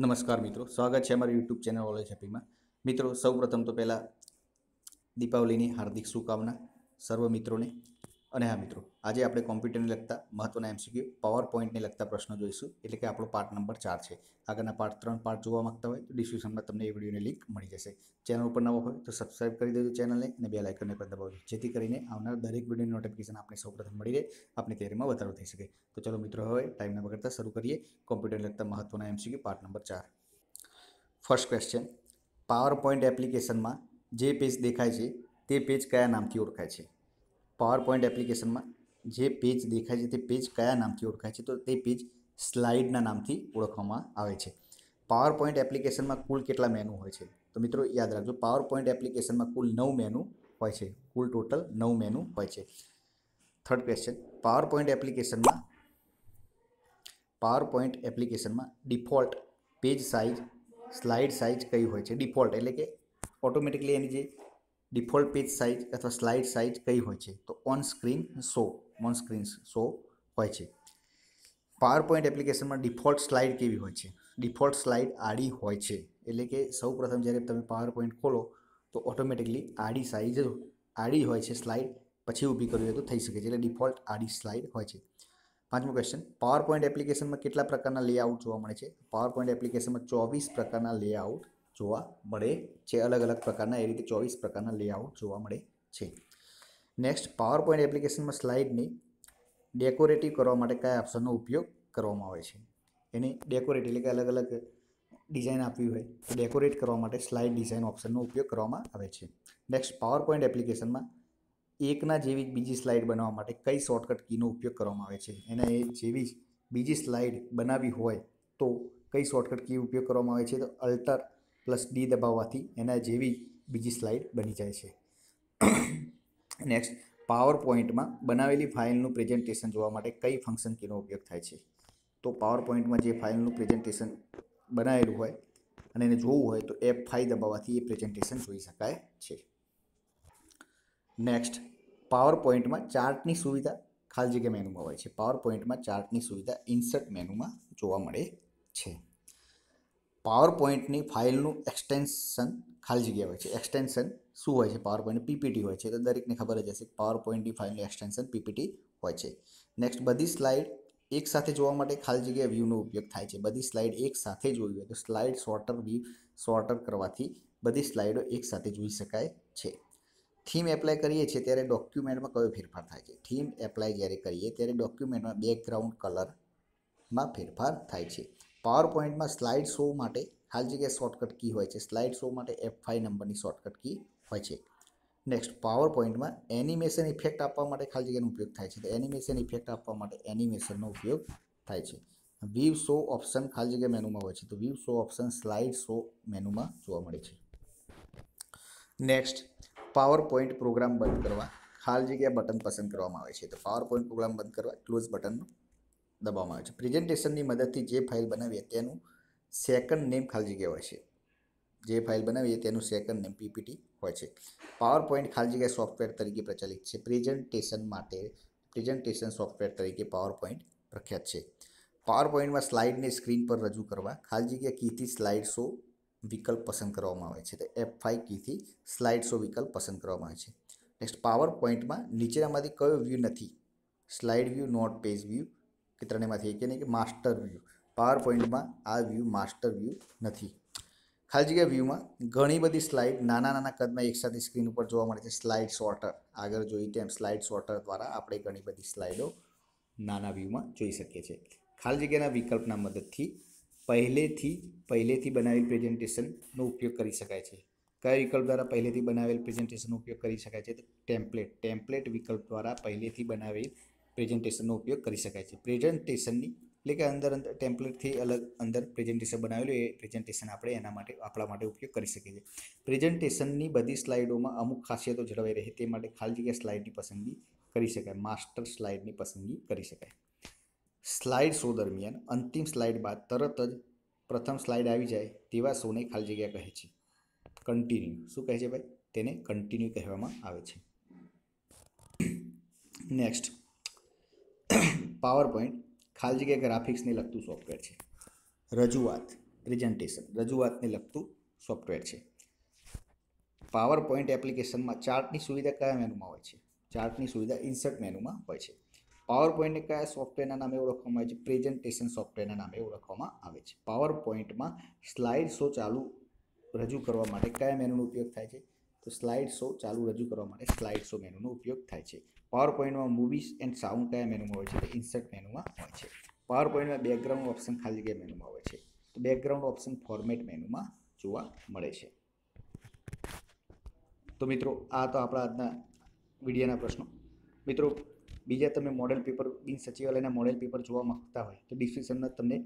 નમસ્કાર મિત્રો સ્વાગત છે અમારી યુટ્યુબ ચેનલ ઓલે છપીમાં મિત્રો સૌ પ્રથમ તો પહેલાં દીપાવલીની હાર્દિક શુભકામના સર્વ મિત્રોને અને હા મિત્રો આજે આપણે કોમ્પ્યુટરને લગતા મહત્ત્વના એમસીક્યુ પાવર પોઈન્ટને લગતા પ્રશ્નો જોઈશું એટલે કે આપણો પાર્ટ નંબર ચાર છે આગળના પાર્ટ ત્રણ પાર્ટ જોવા માંગતા હોય તો ડિસ્ક્રિપ્શનમાં તમને એ વિડીયોની લિંક મળી જશે ચેનલ ઉપર નવો હોય તો સબસ્ક્રાઇબ કરી દેજો ચેનલને અને બે લાઇકનને પણ દબાવજો જેથી કરીને આવનાર દરેક વિડીયોની નોટિફિકેશન આપણે સૌપ્રથમ મળી રહે આપણી તૈયારીમાં વધારો થઈ શકે તો ચલો મિત્રો હવે ટાઈમના વગરતા શરૂ કરીએ કોમ્પ્યુટરને લગતા મહત્ત્વના એમસીક્યુ પાર્ટ નંબર ચાર ફર્સ્ટ ક્વેશ્ચન પાવર પોઈન્ટ એપ્લિકેશનમાં જે પેજ દેખાય છે તે પેજ કયા નામથી ઓળખાય છે પાવર એપ્લિકેશનમાં જે પેજ દેખાય છે તે પેજ કયા નામથી ઓળખાય છે તો તે પેજ સ્લાઇડના નામથી ઓળખવામાં આવે છે પાવર પોઈન્ટ એપ્લિકેશનમાં કુલ કેટલા મેનુ હોય છે તો મિત્રો યાદ રાખજો પાવર એપ્લિકેશનમાં કુલ નવ મેનુ હોય છે કુલ ટોટલ નવ મેનુ હોય છે થર્ડ ક્વેશ્ચન પાવર પોઈન્ટ એપ્લિકેશનમાં પાવર પોઈન્ટ એપ્લિકેશનમાં default page size slide size કઈ હોય છે ડિફોલ્ટ એટલે કે ઓટોમેટિકલી એની જે ડિફોલ્ટ પેજ સાઇઝ અથવા સ્લાઇડ સાઇઝ કઈ હોય છે તો on screen show on screen show હોય છે પાવર પોઈન્ટ એપ્લિકેશનમાં ડિફોલ્ટ સ્લાઇડ કેવી હોય છે ડિફોલ્ટ સ્લાઇડ આડી હોય છે એટલે કે સૌ પ્રથમ જ્યારે તમે પાવર પોઈન્ટ ખોલો તો ઓટોમેટિકલી આડી સાઇઝ આડી હોય છે સ્લાઇડ પછી ઊભી કરવી હોય તો થઈ શકે છે એટલે ડિફોલ્ટ આડી સ્લાઇડ હોય છે પાંચમો ક્વેશ્ચન પાવર પોઈન્ટ એપ્લિકેશનમાં કેટલા પ્રકારના લેઆઉટ જોવા મળે છે પાવર પોઈન્ટ એપ્લિકેશનમાં ચોવીસ પ્રકારના લેઆઉટ જોવા મળે છે અલગ અલગ પ્રકારના એ રીતે ચોવીસ પ્રકારના લેઆઉટ જોવા મળે છે નેક્સ્ટ પાવર પોઈન્ટ એપ્લિકેશનમાં સ્લાઇડની ડેકોરેટિવ કરવા માટે કયા ઓપ્શનનો ઉપયોગ કરવામાં આવે છે એને ડેકોરેટ એટલે કે અલગ અલગ ડિઝાઇન આપવી હોય તો ડેકોરેટ કરવા માટે સ્લાઇડ ડિઝાઇન ઓપ્શનનો ઉપયોગ કરવામાં આવે છે નેક્સ્ટ પાવર પોઈન્ટ એપ્લિકેશનમાં એકના જેવી બીજી સ્લાઇડ બનાવવા માટે કઈ શોર્ટકટ કીનો ઉપયોગ કરવામાં આવે છે એને એ જેવી બીજી સ્લાઇડ બનાવી હોય તો કઈ શોર્ટકટ કી ઉપયોગ કરવામાં આવે છે તો અલ્ટર પ્લસ ડી દબાવવાથી એના જેવી બીજી સ્લાઇડ બની જાય છે નેક્સ્ટ પાવર પોઈન્ટમાં બનાવેલી ફાઇલનું પ્રેઝન્ટેશન જોવા માટે કઈ ફંક્શન કીનો ઉપયોગ થાય છે તો પાવર પોઈન્ટમાં જે ફાઇલનું પ્રેઝન્ટેશન બનાવેલું હોય અને એને જોવું હોય તો એફ ફાઈ દબાવવાથી એ પ્રેઝન્ટેશન જોઈ શકાય છે નેક્સ્ટ પાવર પોઈન્ટમાં ચાર્ટની સુવિધા ખાલી જગ્યા મેનુમાં હોય છે પાવર પોઈન્ટમાં ચાર્ટની સુવિધા ઇન્સર્ટ મેનુમાં જોવા મળે છે પાવર પોઈન્ટની ફાઇલનું એક્સટેન્શન ખાલી જગ્યા હોય છે એક્સટેન્શન શું હોય છે પાવર પોઈન્ટ પીપીટી હોય છે તો દરેકને ખબર જ હશે પાવર પોઈન્ટની ફાઇલનું એક્સટેન્શન પીપીટી હોય છે નેક્સ્ટ બધી સ્લાઇડ એક સાથે જોવા માટે ખાલી જગ્યા વ્યૂનો ઉપયોગ થાય છે બધી સ્લાઇડ એક સાથે જોવી હોય તો સ્લાઇડ શોર્ટર વ્યૂ શોર્ટર કરવાથી બધી સ્લાઇડો એક સાથે જોઈ શકાય છે થીમ એપ્લાય કરીએ છીએ ત્યારે ડોક્યુમેન્ટમાં કયો ફેરફાર થાય છે થીમ એપ્લાય જ્યારે કરીએ ત્યારે ડોક્યુમેન્ટમાં બેકગ્રાઉન્ડ કલરમાં ફેરફાર થાય છે પાવર પોઈન્ટમાં સ્લાઇડ શો માટે ખાલી જગ્યાએ શોર્ટકટ કી હોય છે સ્લાઇડ શો માટે એફ ફાઇવ નંબરની શોર્ટકટ કી હોય છે નેક્સ્ટ પાવર પોઈન્ટમાં એનિમેશન ઇફેક્ટ આપવા માટે ખાલી જગ્યાનો ઉપયોગ થાય છે તો એનિમેશન ઇફેક્ટ આપવા માટે એનિમેશનનો ઉપયોગ થાય છે વ્યૂ શો ઓપ્શન ખાલી જગ્યા મેનુમાં હોય છે તો view show option slide show મેનુમાં જોવા મળે છે નેક્સ્ટ પાવર પોઈન્ટ પ્રોગ્રામ બંધ કરવા ખાલી જગ્યા બટન પસંદ કરવામાં આવે છે તો પાવર પોઈન્ટ પ્રોગ્રામ બંધ કરવા ક્લોઝ બટનનો દબાવવામાં આવે છે પ્રેઝન્ટેશનની મદદથી જે ફાઇલ બનાવીએ તેનું સેકન્ડ નેમ ખાલી જગ્યા હોય છે જે ફાઇલ બનાવીએ તેનું સેકન્ડ નેમ પીપીટી હોય છે પાવર પોઈન્ટ ખાલી જગ્યાએ સોફ્ટવેર તરીકે પ્રચલિત છે પ્રેઝન્ટેશન માટે પ્રેઝન્ટેશન સોફ્ટવેર તરીકે પાવર પોઈન્ટ પ્રખ્યાત છે પાવર પોઈન્ટમાં સ્લાઇડને સ્ક્રીન પર રજૂ કરવા ખાલી જગ્યા કીથી સ્લાઇડ શો વિકલ્પ પસંદ કરવામાં આવે છે તો એફ ફાઇવ કીથી સ્લાઇડ શો વિકલ્પ પસંદ કરવામાં આવે છે નેક્સ્ટ પાવર પોઈન્ટમાં નીચેનામાંથી કયો વ્યૂ નથી slide view note page view ત્રણેયમાંથી એક નહીં કે માસ્ટર વ્યૂ પાવર પોઈન્ટમાં આ વ્યૂ માસ્ટર વ્યૂ નથી ખાલી જગ્યા વ્યૂમાં ઘણી બધી સ્લાઇડ નાના નાના કદમાં એકસાથે સ્ક્રીન ઉપર જોવા મળે છે સ્લાઇડ સોર્ટર આગળ જોઈ તેમ સ્લાઇડ સોર્ટર દ્વારા આપણે ઘણી બધી સ્લાઇડો નાના વ્યૂમાં જોઈ શકીએ છીએ ખાલી જગ્યાના વિકલ્પના મદદથી પહેલેથી પહેલેથી બનાવેલ પ્રેઝન્ટેશનનો ઉપયોગ કરી શકાય છે કયા વિકલ્પ દ્વારા પહેલેથી બનાવેલ પ્રેઝન્ટેશનનો ઉપયોગ કરી શકાય છે તો ટેમ્પલેટ ટેમ્પલેટ વિકલ્પ દ્વારા પહેલેથી બનાવેલ પ્રેઝન્ટેશનનો ઉપયોગ કરી શકાય છે પ્રેઝન્ટેશનની એટલે કે અંદર અંદર ટેમ્પલેટથી અલગ અંદર પ્રેઝન્ટેશન બનાવેલું એ પ્રેઝન્ટેશન આપણે એના માટે આપણા માટે ઉપયોગ કરી શકીએ છીએ પ્રેઝન્ટેશનની બધી સ્લાઇડોમાં અમુક ખાસિયતો જળવાઈ રહે તે માટે ખાલી જગ્યા સ્લાઇડની પસંદગી કરી શકાય માસ્ટર સ્લાઇડની પસંદગી કરી શકાય સ્લાઇડ શો દરમિયાન અંતિમ સ્લાઇડ બાદ તરત જ પ્રથમ સ્લાઇડ આવી જાય તેવા શોને ખાલી જગ્યા કહે છે કન્ટિન્યુ શું કહે છે ભાઈ તેને કન્ટિન્યુ કહેવામાં આવે છે નેક્સ્ટ પાવર પોઈન્ટ ખાલી જગ્યાએ ગ્રાફિક્સને લગતું સોફ્ટવેર છે રજૂઆત પ્રેઝન્ટેશન રજૂઆતને લગતું સોફ્ટવેર છે પાવર પોઈન્ટ એપ્લિકેશનમાં ચાર્ટની સુવિધા કયા મેનુમાં હોય છે ચાર્ટની સુવિધા ઇન્સર્ટ મેનુમાં હોય છે પાવર પોઈન્ટને કયા સોફ્ટવેરના નામે ઓળખવામાં આવે છે પ્રેઝન્ટેશન સોફ્ટવેરના નામે ઓળખવામાં આવે છે પાવર પોઈન્ટમાં સ્લાઇડ શો ચાલુ રજૂ કરવા માટે કયા મેનુનો ઉપયોગ થાય છે તો સ્લાઇડ શો ચાલુ રજૂ કરવા માટે સ્લાઇડ શો મેનુનો ઉપયોગ થાય છે પાવર પોઈન્ટમાં મૂવીઝ એન્ડ સાઉન્ડ કયા મેનુમાં હોય છે તો ઇન્સર્ટ મેનુમાં હોય છે પાવર પોઈન્ટમાં બેકગ્રાઉન્ડ ઓપ્શન ખાલી જગ્યા મેનુમાં હોય છે તો બેકગ્રાઉન્ડ ઓપ્શન ફોર્મેટ મેનુમાં જોવા મળે છે તો મિત્રો આ તો આપણા આજના વિડીયોના પ્રશ્નો મિત્રો બીજા તમે મોડેલ પેપર બિન સચિવાલયના મોડેલ પેપર જોવા માગતા હોય તો ડિસ્ક્રિપ્શનમાં તમને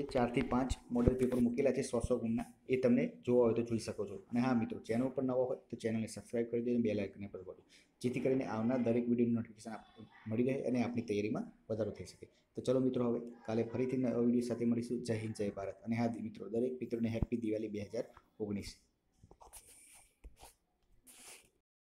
એ ચારથી પાંચ મોડલ પેપર મૂકેલા છે સો સો ગુણના એ તમને જોવા હોય તો જોઈ શકો છો અને હા મિત્રો ચેનલ પર નવો હોય તો ચેનલને સબસ્ક્રાઇબ કરી દો અને બે લાઇકને પર પડો જેથી કરીને આવનાર દરેક વિડીયોનું નોટિફિકેશન મળી રહે અને આપની તૈયારીમાં વધારો થઈ શકે તો ચલો મિત્રો હવે કાલે ફરીથી નવા વિડીયો સાથે મળીશું જય હિન્દ જય ભારત અને હા મિત્રો દરેક મિત્રોને હેપી દિવાળી બે હજાર ઓગણીસ